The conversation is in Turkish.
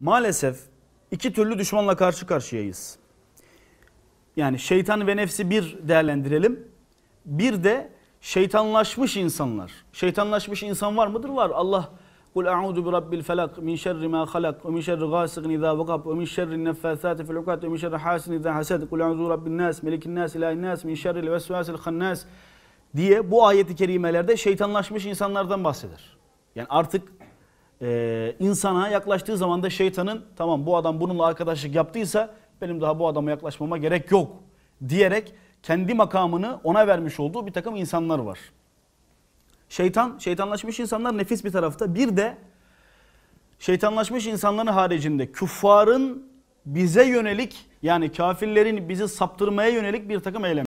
Maalesef iki türlü düşmanla karşı karşıyayız. Yani şeytan ve nefsi bir değerlendirelim. Bir de şeytanlaşmış insanlar. Şeytanlaşmış insan var mıdır? Var. Allah Kul a'udhu bi rabbil felak min şerri ma halak ve min şerri gâsikin izâ vakab ve min şerri neffâsâti fil ukât ve min şerri hâsin izâ hasad. Kul a'udhu rabbin nâs, melikin nâs, ilahin nâs, min şerri vesvâsil hannâs diye bu ayeti kerimelerde şeytanlaşmış insanlardan bahseder. Yani artık e, insana yaklaştığı zaman da şeytanın tamam bu adam bununla arkadaşlık yaptıysa benim daha bu adama yaklaşmama gerek yok diyerek kendi makamını ona vermiş olduğu bir takım insanlar var. Şeytan, şeytanlaşmış insanlar nefis bir tarafta. Bir de şeytanlaşmış insanların haricinde küffarın bize yönelik yani kafirlerin bizi saptırmaya yönelik bir takım eylem.